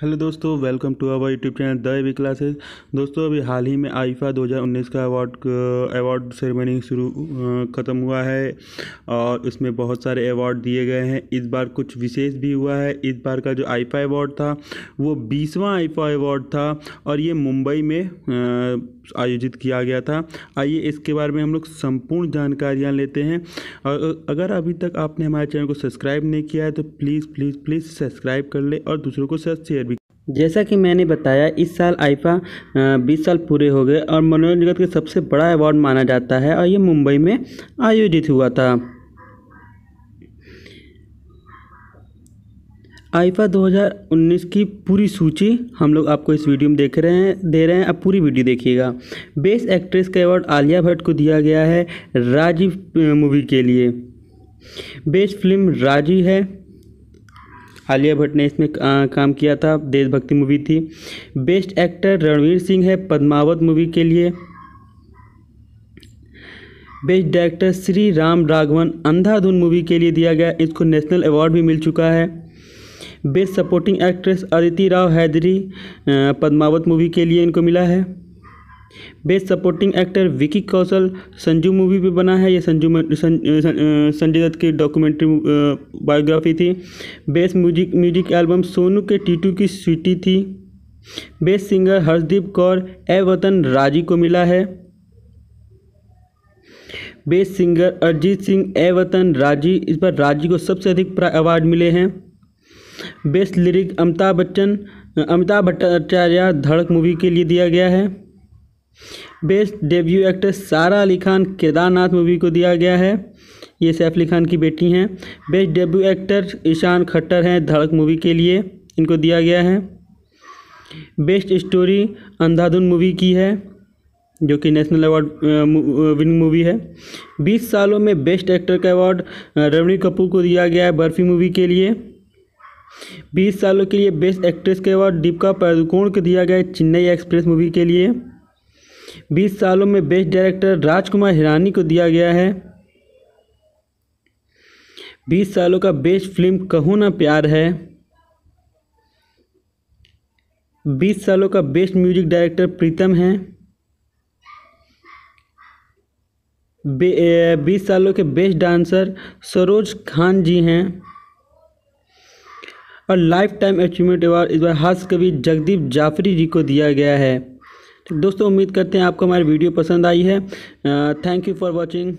hello दोस्तों welcome to our YouTube channel the AV classes दोस्तों अभी हाल ही में आईफा 2019 का अवार्ड अवार्ड सेरेमनी शुरू ख़त्म हुआ है और उसमें बहुत सारे अवार्ड दिए गए हैं इस बार कुछ विशेष भी हुआ है इस बार का जो आईफा अवार्ड था वो बीसवां आईफा अवार्ड था और ये मुंबई में आयोजित किया गया था आइए इसके बारे में हम लोग संपूर्ण जानकारियाँ लेते हैं और अगर अभी तक आपने हमारे चैनल को सब्सक्राइब नहीं किया है तो प्लीज़ प्लीज़ प्लीज़ सब्सक्राइब कर ले और दूसरों को शेयर भी जैसा कि मैंने बताया इस साल आईफा 20 साल पूरे हो गए और मनोरंजन जगत का सबसे बड़ा अवार्ड माना जाता है और ये मुंबई में आयोजित हुआ था आईफा 2019 की पूरी सूची हम लोग आपको इस वीडियो में देख रहे हैं दे रहे हैं आप पूरी वीडियो देखिएगा बेस्ट एक्ट्रेस का अवार्ड आलिया भट्ट को दिया गया है राजीव मूवी के लिए बेस्ट फिल्म राजी है आलिया भट्ट ने इसमें काम किया था देशभक्ति मूवी थी बेस्ट एक्टर रणवीर सिंह है पद्मावत मूवी के लिए best director Sriram Raghavan Andhadhun movie के लिए दिया गया इसको नेशनल अवार्ड भी मिल चुका है best supporting actress Aditi Rao Hydari Padmaavat movie के लिए इनको मिला है best supporting actor Vicky Kaushal Sanju movie पे बना है ये संजू संजय दत्त की डॉक्यूमेंट्री बायोग्राफी थी best music music album Sonu के टीटू की स्वीटी थी बेस्ट सिंगर हर्षदीप कौर ए वतन राजी को मिला है बेस्ट सिंगर अरिजीत सिंह ए वतन राजी इस पर राजी को सबसे अधिक अवार्ड मिले हैं best lyric Amitabh Bachchan Amitabh Bhattacharya Dhadak movie के लिए दिया गया है बेस्ट डेब्यू एक्ट्रेस सारा अली खान केदारनाथ मूवी को दिया गया है ये सैफ अली खान की बेटी हैं best debut actor Ishaan Khatter हैं धड़क मूवी के लिए इनको दिया गया है बेस्ट स्टोरी अंधाधुन मूवी की है जो कि नेशनल अवार्ड विनिंग मूवी है बीस सालों में बेस्ट एक्टर का अवार्ड रवनी कपूर को दिया गया है बर्फी मूवी के लिए बीस सालों के लिए बेस्ट एक्ट्रेस का अवार्ड दीपिका पादुकोण को दिया गया है चेन्नई एक्सप्रेस मूवी के लिए बीस सालों में बेस्ट डायरेक्टर राजकुमार हिरानी को दिया गया है बीस सालों का बेस्ट फिल्म कहो ना प्यार है बीस सालों का बेस्ट म्यूजिक डायरेक्टर प्रीतम है बीस सालों के बेस्ट डांसर सरोज खान जी हैं और लाइफ टाइम अचीवमेंट अवार्ड इस बार हास कवि जगदीप जाफरी जी को दिया गया है दोस्तों उम्मीद करते हैं आपको हमारी वीडियो पसंद आई है थैंक यू फॉर वॉचिंग